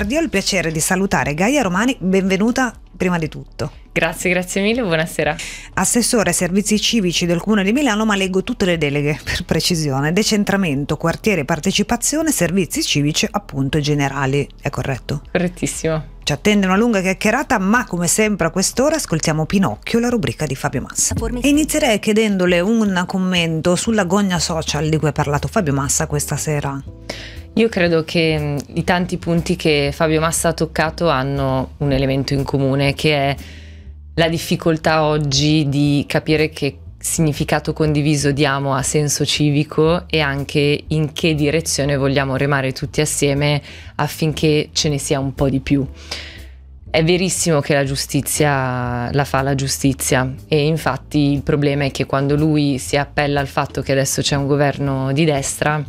Lombardi, ho il piacere di salutare Gaia Romani, benvenuta prima di tutto. Grazie, grazie mille, buonasera. Assessore ai servizi civici del Comune di Milano, ma leggo tutte le deleghe per precisione, decentramento, quartiere, partecipazione, servizi civici appunto generali, è corretto? Correttissimo. Ci attende una lunga chiacchierata, ma come sempre a quest'ora ascoltiamo Pinocchio, la rubrica di Fabio Massa. E inizierei chiedendole un commento sulla gogna social di cui ha parlato Fabio Massa questa sera. Io credo che mm, i tanti punti che Fabio Massa ha toccato hanno un elemento in comune che è la difficoltà oggi di capire che significato condiviso diamo a senso civico e anche in che direzione vogliamo remare tutti assieme affinché ce ne sia un po' di più. È verissimo che la giustizia la fa la giustizia e infatti il problema è che quando lui si appella al fatto che adesso c'è un governo di destra,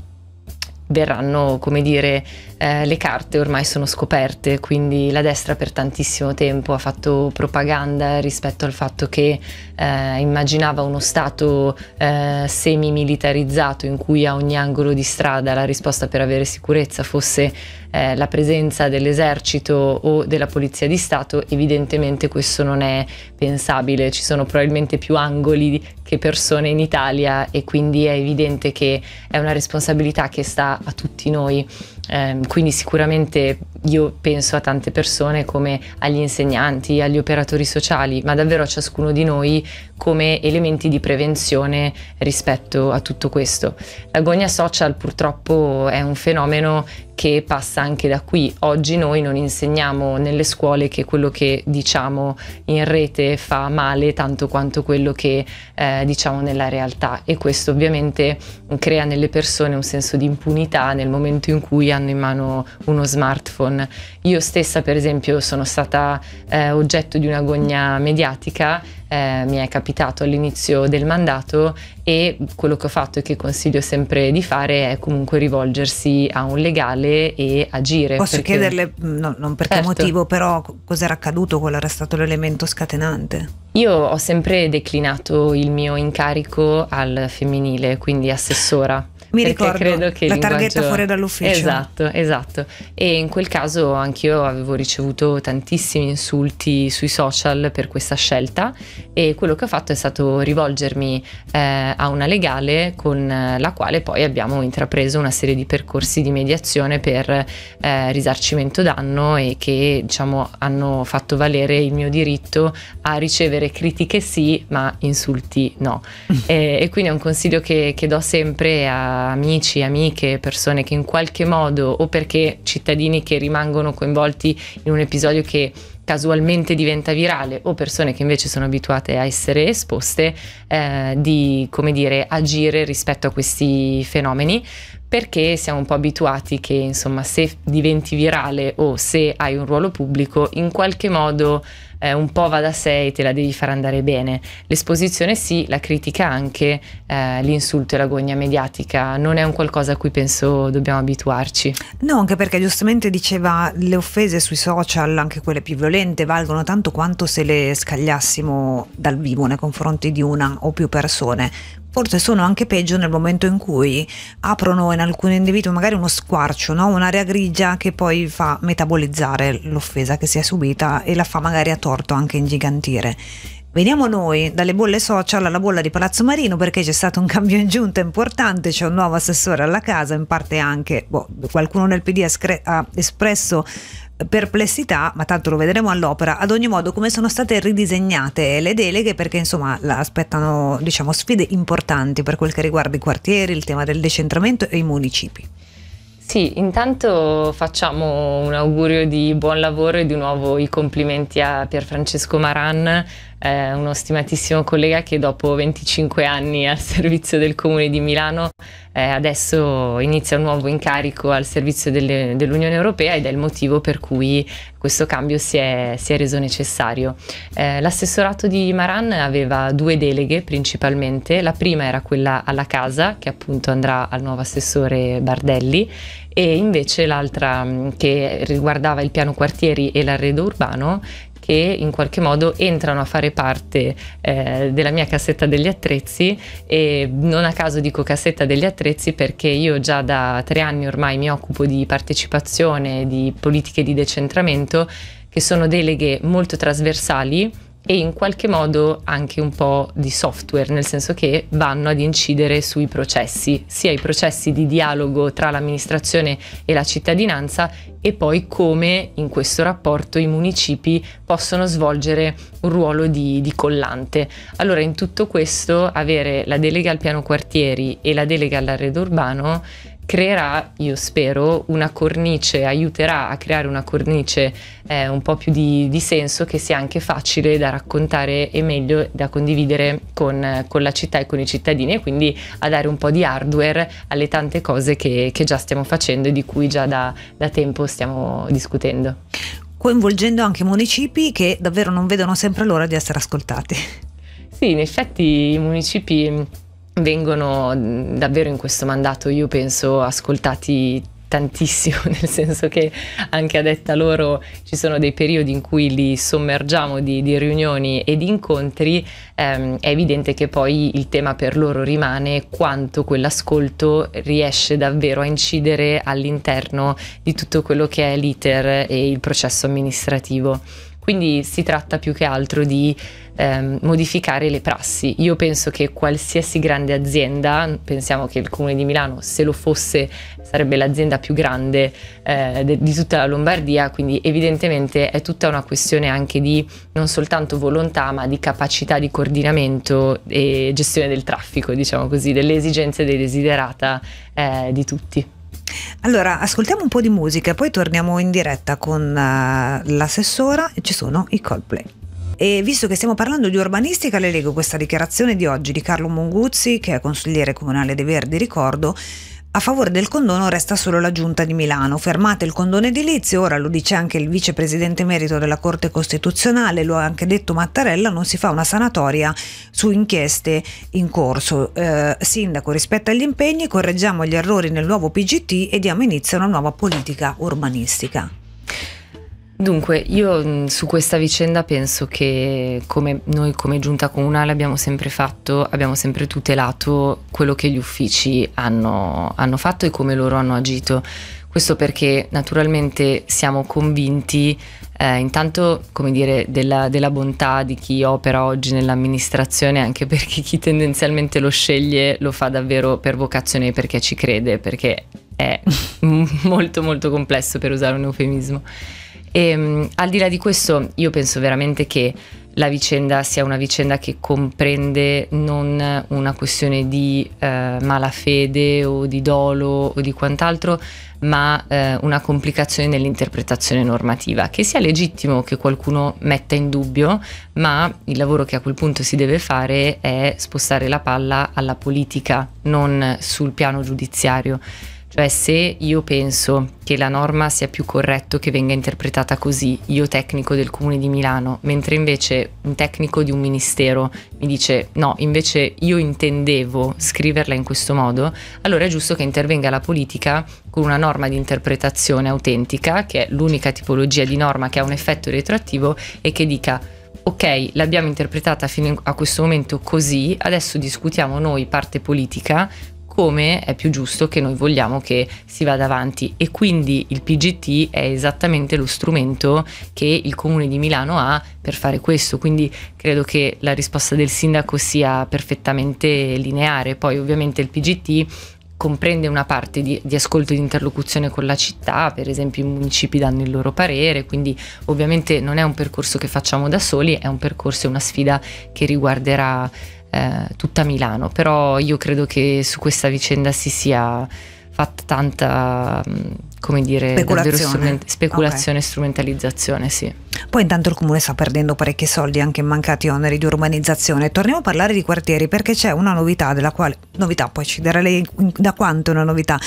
verranno, come dire, eh, le carte ormai sono scoperte, quindi la destra per tantissimo tempo ha fatto propaganda rispetto al fatto che eh, immaginava uno Stato eh, semi-militarizzato in cui a ogni angolo di strada la risposta per avere sicurezza fosse eh, la presenza dell'esercito o della polizia di Stato, evidentemente questo non è pensabile, ci sono probabilmente più angoli che persone in Italia e quindi è evidente che è una responsabilità che sta a tutti noi. Eh, quindi sicuramente io penso a tante persone come agli insegnanti, agli operatori sociali, ma davvero a ciascuno di noi come elementi di prevenzione rispetto a tutto questo. L'agonia social purtroppo è un fenomeno che passa anche da qui. Oggi noi non insegniamo nelle scuole che quello che diciamo in rete fa male tanto quanto quello che eh, diciamo nella realtà e questo ovviamente crea nelle persone un senso di impunità nel momento in cui hanno in mano uno smartphone Amazon. Io stessa, per esempio, sono stata eh, oggetto di un'agonia mediatica, eh, mi è capitato all'inizio del mandato e quello che ho fatto e che consiglio sempre di fare è comunque rivolgersi a un legale e agire. Posso perché... chiederle, mm, no, non per certo. che motivo, però cos'era accaduto, qual era stato l'elemento scatenante? Io ho sempre declinato il mio incarico al femminile, quindi assessora. Mi ricordo credo che la linguaggio... targhetta fuori dall'ufficio. Esatto, esatto. E in quel caso anch'io avevo ricevuto tantissimi insulti sui social per questa scelta e quello che ho fatto è stato rivolgermi eh, a una legale con la quale poi abbiamo intrapreso una serie di percorsi di mediazione per eh, risarcimento danno e che diciamo hanno fatto valere il mio diritto a ricevere critiche sì ma insulti no. e, e, quindi è un consiglio che, che do sempre a amici, amiche, persone che in qualche modo o perché cittadini che rimangono coinvolti in un episodio che casualmente diventa virale o persone che invece sono abituate a essere esposte eh, di come dire agire rispetto a questi fenomeni perché siamo un po' abituati che insomma se diventi virale o se hai un ruolo pubblico in qualche modo eh, un po' va da sé e te la devi far andare bene. L'esposizione sì, la critica anche, eh, l'insulto e la gogna mediatica non è un qualcosa a cui penso dobbiamo abituarci. No, anche perché giustamente diceva le offese sui social, anche quelle più violente, valgono tanto quanto se le scagliassimo dal vivo nei confronti di una o più persone forse sono anche peggio nel momento in cui aprono in alcun individuo magari uno squarcio, no? un'area grigia che poi fa metabolizzare l'offesa che si è subita e la fa magari a torto anche ingigantire. Veniamo noi dalle bolle social alla bolla di Palazzo Marino perché c'è stato un cambio in giunta importante, c'è un nuovo assessore alla casa, in parte anche boh, qualcuno nel PD ha espresso eh, perplessità, ma tanto lo vedremo all'opera, ad ogni modo come sono state ridisegnate le deleghe perché insomma aspettano diciamo, sfide importanti per quel che riguarda i quartieri, il tema del decentramento e i municipi. Sì, intanto facciamo un augurio di buon lavoro e di nuovo i complimenti a Pierfrancesco Maran eh, uno stimatissimo collega che dopo 25 anni al servizio del Comune di Milano eh, adesso inizia un nuovo incarico al servizio delle, dell'Unione Europea ed è il motivo per cui questo cambio si è, si è reso necessario. Eh, l'assessorato di Maran aveva due deleghe principalmente, la prima era quella alla casa che appunto andrà al nuovo assessore Bardelli e invece l'altra mm, che riguardava il piano quartieri e l'arredo urbano che in qualche modo entrano a fare parte eh, della mia cassetta degli attrezzi e non a caso dico cassetta degli attrezzi perché io già da tre anni ormai mi occupo di partecipazione, di politiche di decentramento che sono deleghe molto trasversali e in qualche modo anche un po' di software, nel senso che vanno ad incidere sui processi, sia i processi di dialogo tra l'amministrazione e la cittadinanza e poi come in questo rapporto i municipi possono svolgere un ruolo di, di, collante. Allora in tutto questo avere la delega al piano quartieri e la delega all'arredo urbano creerà, io spero, una cornice, aiuterà a creare una cornice eh, un po' più di, di, senso che sia anche facile da raccontare e meglio da condividere con, con, la città e con i cittadini e quindi a dare un po' di hardware alle tante cose che, che già stiamo facendo e di cui già da, da tempo stiamo discutendo. Coinvolgendo anche municipi che davvero non vedono sempre l'ora di essere ascoltati. Sì, in effetti i municipi vengono davvero in questo mandato, io penso, ascoltati tantissimo, nel senso che anche a detta loro ci sono dei periodi in cui li sommergiamo di, di riunioni e di incontri, ehm, è evidente che poi il tema per loro rimane quanto quell'ascolto riesce davvero a incidere all'interno di tutto quello che è l'iter e il processo amministrativo. Quindi si tratta più che altro di ehm, modificare le prassi. Io penso che qualsiasi grande azienda, pensiamo che il Comune di Milano, se lo fosse, sarebbe l'azienda più grande eh, de- di tutta la Lombardia, quindi evidentemente è tutta una questione anche di non soltanto volontà, ma di capacità di coordinamento e gestione del traffico, diciamo così, delle esigenze dei desiderata eh, di tutti. Allora, ascoltiamo un po' di musica, poi torniamo in diretta con uh, l'assessora e ci sono i Coldplay. E visto che stiamo parlando di urbanistica, le leggo questa dichiarazione di oggi di Carlo Monguzzi, che è consigliere comunale dei Verdi, ricordo, a favore del condono resta solo la Giunta di Milano. Fermate il condono edilizio, ora lo dice anche il vicepresidente merito della Corte Costituzionale, lo ha anche detto Mattarella, non si fa una sanatoria su inchieste in corso. Eh, sindaco rispetta gli impegni, correggiamo gli errori nel nuovo PGT e diamo inizio a una nuova politica urbanistica. Dunque, io mm, su questa vicenda penso che come noi come giunta comunale abbiamo sempre fatto, abbiamo sempre tutelato quello che gli uffici hanno, hanno fatto e come loro hanno agito. Questo perché naturalmente siamo convinti eh, intanto come dire, della, della, bontà di chi opera oggi nell'amministrazione, anche perché chi tendenzialmente lo sceglie lo fa davvero per vocazione e perché ci crede, perché è molto molto complesso per usare un eufemismo. E, ehm, al di là di questo, io penso veramente che la vicenda sia una vicenda che comprende non una questione di eh, malafede o di dolo o di quant'altro, ma eh, una complicazione nell'interpretazione normativa, che sia legittimo che qualcuno metta in dubbio, ma il lavoro che a quel punto si deve fare è spostare la palla alla politica, non sul piano giudiziario. Cioè se io penso che la norma sia più corretto che venga interpretata così, io tecnico del Comune di Milano, mentre invece un tecnico di un ministero mi dice no, invece io intendevo scriverla in questo modo, allora è giusto che intervenga la politica con una norma di interpretazione autentica, che è l'unica tipologia di norma che ha un effetto retroattivo e che dica ok, l'abbiamo interpretata fino a questo momento così, adesso discutiamo noi parte politica come è più giusto che noi vogliamo che si vada avanti e quindi il PGT è esattamente lo strumento che il comune di Milano ha per fare questo, quindi credo che la risposta del sindaco sia perfettamente lineare, poi ovviamente il PGT comprende una parte di, di ascolto e di interlocuzione con la città, per esempio i municipi danno il loro parere, quindi ovviamente non è un percorso che facciamo da soli, è un percorso e una sfida che riguarderà eh, tutta Milano, però io credo che su questa vicenda si sia fatta tanta, mm, come dire, speculazione, strument- speculazione e okay. strumentalizzazione, sì. Poi intanto il comune sta perdendo parecchi soldi anche in mancati oneri di urbanizzazione. Torniamo a parlare di quartieri perché c'è una novità della quale novità poi ci darà lei da quanto è una novità,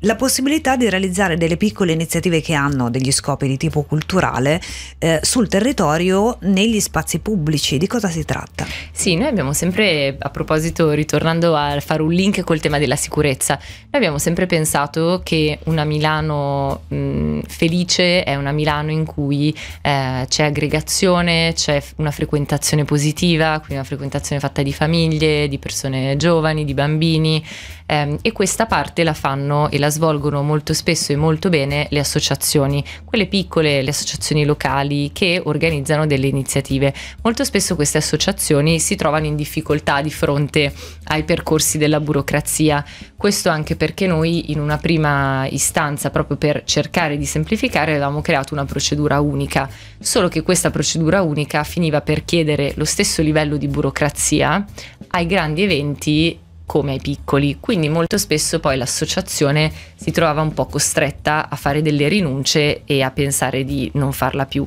la possibilità di realizzare delle piccole iniziative che hanno degli scopi di tipo culturale eh, sul territorio negli spazi pubblici. Di cosa si tratta? Sì, noi abbiamo sempre a proposito ritornando a fare un link col tema della sicurezza, noi abbiamo sempre pensato che una Milano mh, felice è una Milano in cui eh, c'è aggregazione, c'è una frequentazione positiva, quindi una frequentazione fatta di famiglie, di persone giovani, di bambini ehm, e questa parte la fanno e la svolgono molto spesso e molto bene le associazioni, quelle piccole, le associazioni locali che organizzano delle iniziative. Molto spesso queste associazioni si trovano in difficoltà di fronte ai percorsi della burocrazia, questo anche perché noi in una prima istanza, proprio per cercare di semplificare, avevamo creato una procedura unica solo che questa procedura unica finiva per chiedere lo stesso livello di burocrazia ai grandi eventi come ai piccoli, quindi molto spesso poi l'associazione si trovava un po' costretta a fare delle rinunce e a pensare di non farla più.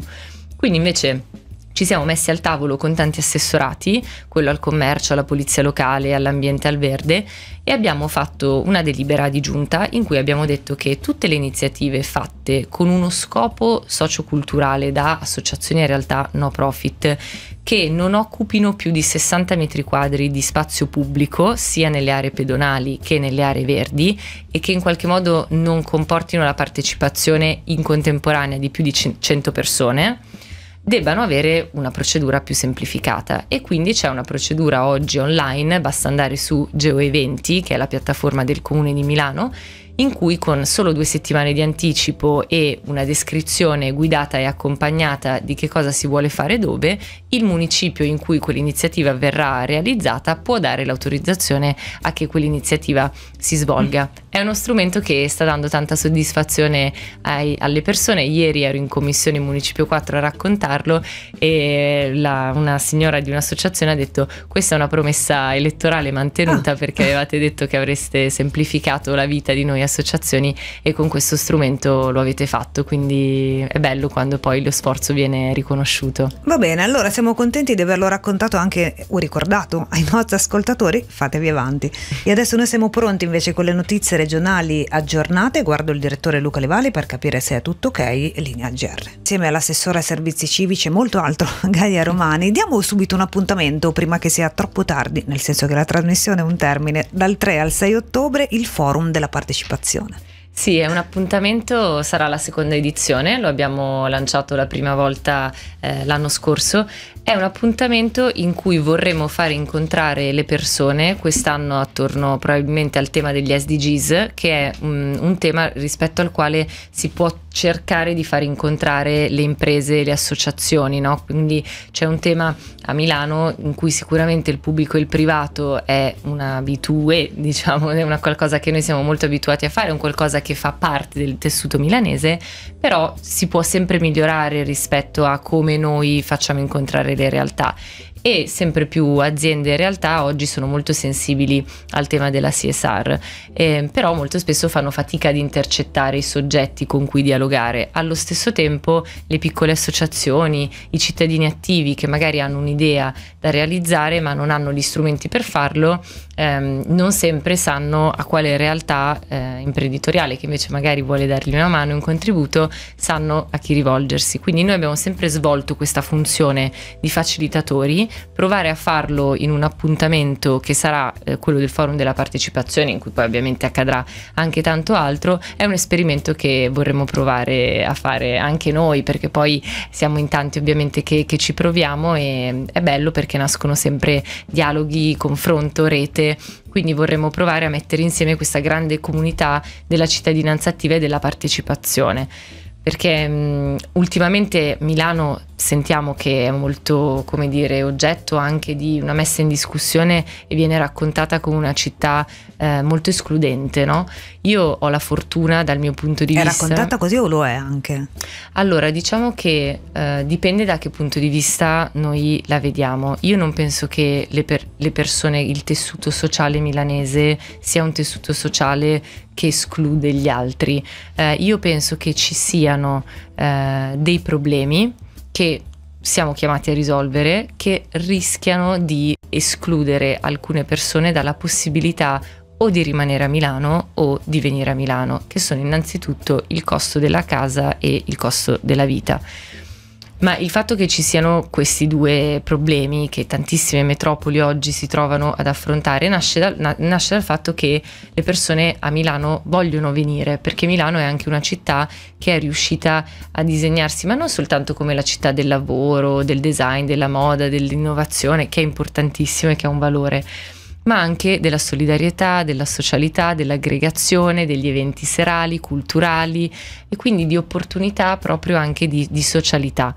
Quindi invece ci siamo messi al tavolo con tanti assessorati, quello al commercio, alla polizia locale, all'ambiente, al verde, e abbiamo fatto una delibera di giunta in cui abbiamo detto che tutte le iniziative fatte con uno scopo socioculturale da associazioni in realtà no profit che non occupino più di 60 metri quadri di spazio pubblico sia nelle aree pedonali che nelle aree verdi e che in qualche modo non comportino la partecipazione in contemporanea di più di 100 persone debbano avere una procedura più semplificata e quindi c'è una procedura oggi online, basta andare su GeoEventi, che è la piattaforma del Comune di Milano, in cui con solo due settimane di anticipo e una descrizione guidata e accompagnata di che cosa si vuole fare dove, il municipio in cui quell'iniziativa verrà realizzata può dare l'autorizzazione a che quell'iniziativa si svolga. È uno strumento che sta dando tanta soddisfazione ai, alle persone. Ieri ero in commissione Municipio 4 a raccontarlo e la, una signora di un'associazione ha detto questa è una promessa elettorale mantenuta ah. perché avevate detto che avreste semplificato la vita di noi associati associazioni e con questo strumento lo avete fatto, quindi è bello quando poi lo sforzo viene riconosciuto. Va bene, allora siamo contenti di averlo raccontato anche o ricordato ai nostri ascoltatori, fatevi avanti. E adesso noi siamo pronti invece con le notizie regionali aggiornate, guardo il direttore Luca Levali per capire se è tutto ok, linea al GR. Insieme all'assessore ai servizi civici e molto altro, Gaia Romani, diamo subito un appuntamento prima che sia troppo tardi, nel senso che la trasmissione è un termine, dal 3 al 6 ottobre il forum della partecipazione partecipazione. Sì, è un appuntamento, sarà la seconda edizione, lo abbiamo lanciato la prima volta eh, l'anno scorso, è un appuntamento in cui vorremmo far incontrare le persone, quest'anno attorno probabilmente al tema degli SDGs, che è un, mm, un tema rispetto al quale si può cercare di far incontrare le imprese e le associazioni. No? Quindi c'è un tema a Milano in cui sicuramente il pubblico e il privato è una diciamo, è una qualcosa che noi siamo molto abituati a fare, è un qualcosa che fa parte del tessuto milanese, però si può sempre migliorare rispetto a come noi facciamo incontrare migliorare le realtà e sempre più aziende e realtà oggi sono molto sensibili al tema della CSR, eh, però molto spesso fanno fatica ad intercettare i soggetti con cui dialogare. Allo stesso tempo le piccole associazioni, i cittadini attivi che magari hanno un'idea da realizzare ma non hanno gli strumenti per farlo, ehm, non sempre sanno a quale realtà eh, imprenditoriale che invece magari vuole dargli una mano, un contributo, sanno a chi rivolgersi. Quindi noi abbiamo sempre svolto questa funzione di facilitatori, provare a farlo in un appuntamento che sarà eh, quello del forum della partecipazione, in cui poi ovviamente accadrà anche tanto altro, è un esperimento che vorremmo provare a fare anche noi, perché poi siamo in tanti ovviamente che, che ci proviamo e mm, è bello perché nascono sempre dialoghi, confronto, rete rete, quindi vorremmo provare a mettere insieme questa grande comunità della cittadinanza attiva e della partecipazione perché um, ultimamente Milano sentiamo che è molto, come dire, oggetto anche di una messa in discussione e viene raccontata come una città eh, molto escludente, no? Io ho la fortuna dal mio punto di è vista... È raccontata così o lo è anche? Allora, diciamo che eh, dipende da che punto di vista noi la vediamo. Io non penso che le, per le persone, il tessuto sociale milanese sia un tessuto sociale che esclude gli altri. Eh, io penso che ci siano eh, dei problemi che siamo chiamati a risolvere che rischiano di escludere alcune persone dalla possibilità o di rimanere a Milano o di venire a Milano, che sono innanzitutto il costo della casa e il costo della vita. Ma il fatto che ci siano questi due problemi che tantissime metropoli oggi si trovano ad affrontare nasce dal, na, nasce dal fatto che le persone a Milano vogliono venire, perché Milano è anche una città che è riuscita a disegnarsi, ma non soltanto come la città del lavoro, del design, della moda, dell'innovazione, che è importantissima e che ha un valore ma anche della solidarietà, della socialità, dell'aggregazione, degli eventi serali, culturali e quindi di opportunità proprio anche di, di socialità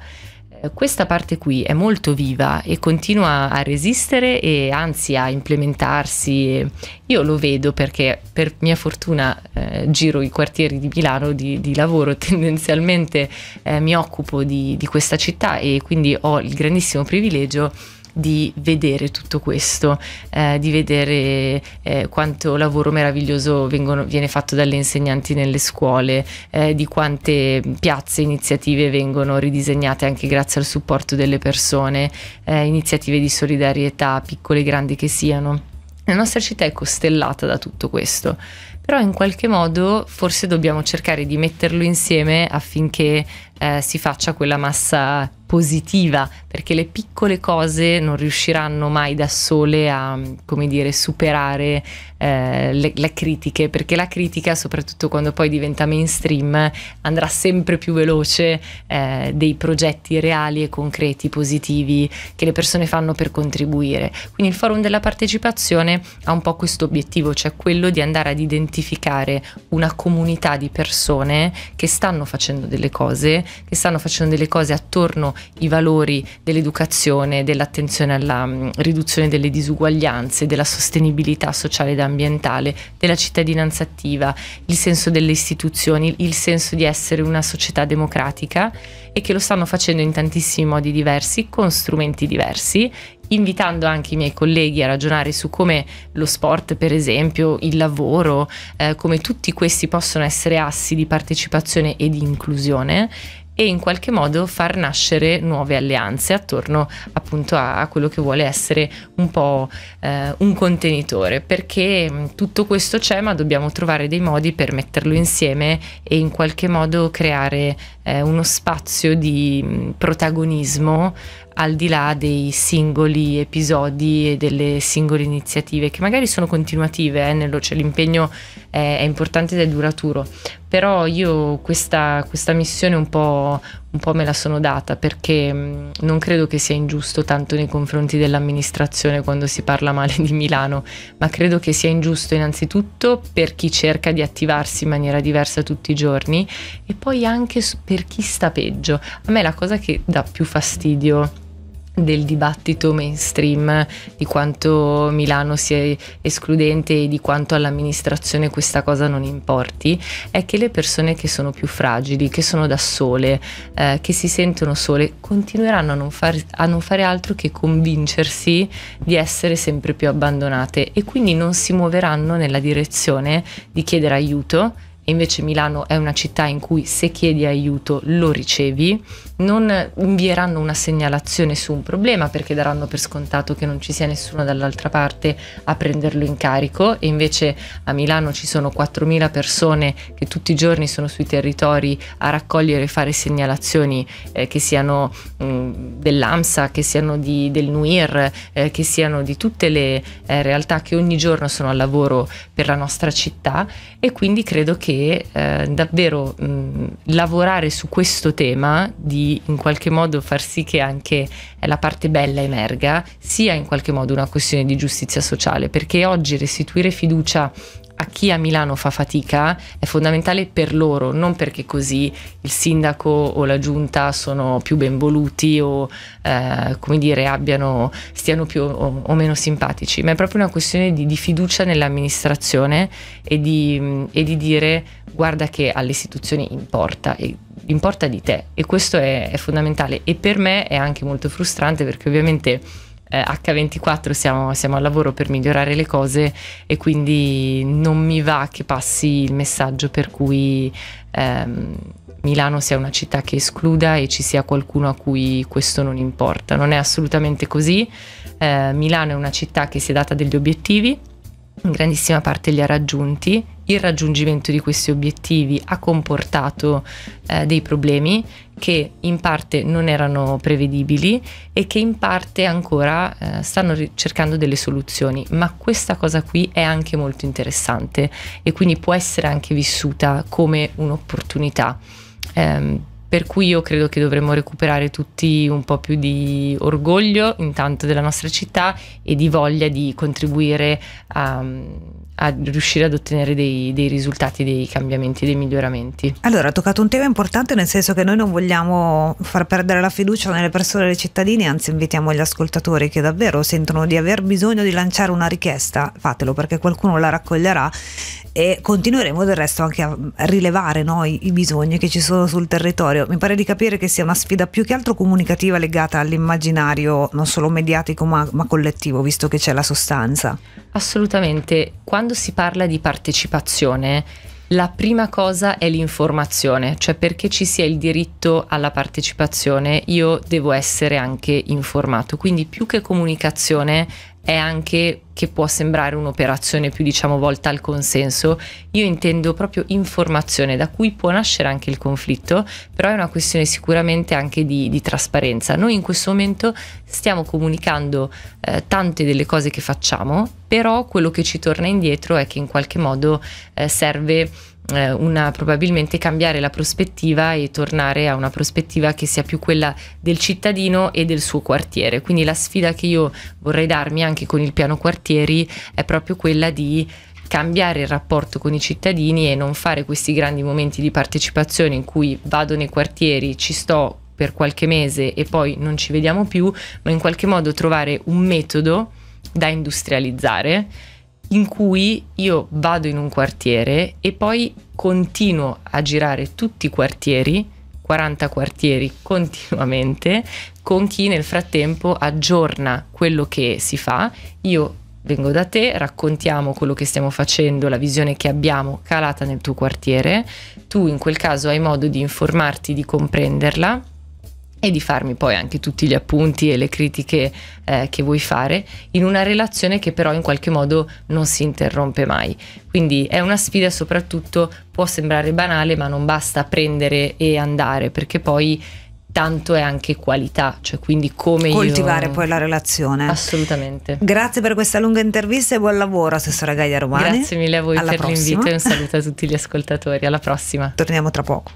eh, questa parte qui è molto viva e continua a resistere e anzi a implementarsi. Io lo vedo perché per mia fortuna eh, giro i quartieri di Milano di, di lavoro, tendenzialmente eh, mi occupo di, di questa città e quindi ho il grandissimo privilegio di vedere tutto questo, eh, di vedere eh, quanto lavoro meraviglioso vengono, viene fatto dalle insegnanti nelle scuole, eh, di quante piazze, iniziative vengono ridisegnate anche grazie al supporto delle persone, eh, iniziative di solidarietà, piccole e grandi che siano. La nostra città è costellata da tutto questo però in qualche modo forse dobbiamo cercare di metterlo insieme affinché eh, si faccia quella massa positiva, perché le piccole cose non riusciranno mai da sole a, come dire, superare eh, le, le, critiche, perché la critica, soprattutto quando poi diventa mainstream, andrà sempre più veloce eh, dei progetti reali e concreti, positivi, che le persone fanno per contribuire. Quindi il forum della partecipazione ha un po' questo obiettivo, cioè quello di andare ad identificare una comunità di persone che stanno facendo delle cose, che stanno facendo delle cose attorno i valori dell'educazione, dell'attenzione alla mm, riduzione delle disuguaglianze, della sostenibilità sociale ed ambientale, della cittadinanza attiva, il senso delle istituzioni, il senso di essere una società democratica e che lo stanno facendo in tantissimi modi diversi, con strumenti diversi invitando anche i miei colleghi a ragionare su come lo sport, per esempio, il lavoro, eh, come tutti questi possono essere assi di partecipazione e di inclusione e in qualche modo far nascere nuove alleanze attorno appunto a, a quello che vuole essere un po' eh, un contenitore, perché mm, tutto questo c'è ma dobbiamo trovare dei modi per metterlo insieme e in qualche modo creare eh, uno spazio di mm, protagonismo al di là dei singoli episodi e delle singole iniziative che magari sono continuative, eh, cioè l'impegno è, eh, è importante ed è duraturo, però io questa, questa missione un po', un po' me la sono data perché mm, non credo che sia ingiusto tanto nei confronti dell'amministrazione quando si parla male di Milano, ma credo che sia ingiusto innanzitutto per chi cerca di attivarsi in maniera diversa tutti i giorni e poi anche per chi sta peggio. A me la cosa che dà più fastidio del dibattito mainstream di quanto Milano sia escludente e di quanto all'amministrazione questa cosa non importi è che le persone che sono più fragili, che sono da sole, eh, che si sentono sole, continueranno a non, far, a non fare altro che convincersi di essere sempre più abbandonate e quindi non si muoveranno nella direzione di chiedere aiuto e invece Milano è una città in cui se chiedi aiuto lo ricevi, non invieranno una segnalazione su un problema perché daranno per scontato che non ci sia nessuno dall'altra parte a prenderlo in carico e invece a Milano ci sono 4.000 persone che tutti i giorni sono sui territori a raccogliere e fare segnalazioni eh, che siano mh, mm, dell'AMSA, che siano di, del NUIR, eh, che siano di tutte le eh, realtà che ogni giorno sono al lavoro per la nostra città e quindi credo che che eh, davvero mh, mm, lavorare su questo tema di in qualche modo far sì che anche la parte bella emerga sia in qualche modo una questione di giustizia sociale, perché oggi restituire fiducia a chi a Milano fa fatica è fondamentale per loro, non perché così il sindaco o la giunta sono più benvoluti o eh, come dire abbiano, stiano più o, o, meno simpatici, ma è proprio una questione di, di fiducia nell'amministrazione e di, e di, dire guarda che alle istituzioni importa e importa di te e questo è, è fondamentale e per me è anche molto frustrante perché ovviamente H24 eh, siamo, siamo, al lavoro per migliorare le cose e quindi non mi va che passi il messaggio per cui ehm, Milano sia una città che escluda e ci sia qualcuno a cui questo non importa. Non è assolutamente così. Eh, Milano è una città che si è data degli obiettivi, in grandissima parte li ha raggiunti il raggiungimento di questi obiettivi ha comportato eh, dei problemi che in parte non erano prevedibili e che in parte ancora eh, stanno cercando delle soluzioni, ma questa cosa qui è anche molto interessante e quindi può essere anche vissuta come un'opportunità. Eh, per cui io credo che dovremmo recuperare tutti un po' più di orgoglio intanto della nostra città e di voglia di contribuire a, a riuscire ad ottenere dei, dei, risultati, dei cambiamenti, dei miglioramenti. Allora, ha toccato un tema importante nel senso che noi non vogliamo far perdere la fiducia nelle persone, nei cittadini, anzi invitiamo gli ascoltatori che davvero sentono di aver bisogno di lanciare una richiesta, fatelo perché qualcuno la raccoglierà e continueremo del resto anche a rilevare noi i bisogni che ci sono sul territorio. Mi pare di capire che sia una sfida più che altro comunicativa legata all'immaginario non solo mediatico ma, ma collettivo, visto che c'è la sostanza. Assolutamente. Quando quando si parla di partecipazione, la prima cosa è l'informazione, cioè perché ci sia il diritto alla partecipazione io devo essere anche informato, quindi più che comunicazione è anche che può sembrare un'operazione più diciamo volta al consenso, io intendo proprio informazione da cui può nascere anche il conflitto, però è una questione sicuramente anche di, di trasparenza. Noi in questo momento stiamo comunicando eh, tante delle cose che facciamo, però quello che ci torna indietro è che in qualche modo eh, serve eh, una, probabilmente cambiare la prospettiva e tornare a una prospettiva che sia più quella del cittadino e del suo quartiere. Quindi la sfida che io vorrei darmi anche con il piano quartieri è proprio quella di cambiare il rapporto con i cittadini e non fare questi grandi momenti di partecipazione in cui vado nei quartieri, ci sto per qualche mese e poi non ci vediamo più, ma in qualche modo trovare un metodo da industrializzare in cui io vado in un quartiere e poi continuo a girare tutti i quartieri, 40 quartieri continuamente, con chi nel frattempo aggiorna quello che si fa. Io vengo da te, raccontiamo quello che stiamo facendo, la visione che abbiamo calata nel tuo quartiere, tu in quel caso hai modo di informarti, di comprenderla e di farmi poi anche tutti gli appunti e le critiche eh, che vuoi fare in una relazione che però in qualche modo non si interrompe mai. Quindi è una sfida soprattutto, può sembrare banale, ma non basta prendere e andare perché poi tanto è anche qualità, cioè quindi come coltivare io... poi la relazione. Assolutamente. Grazie per questa lunga intervista e buon lavoro assessora Gaia Romani. Grazie mille a voi alla per l'invito e un saluto a tutti gli ascoltatori, alla prossima. Torniamo tra poco.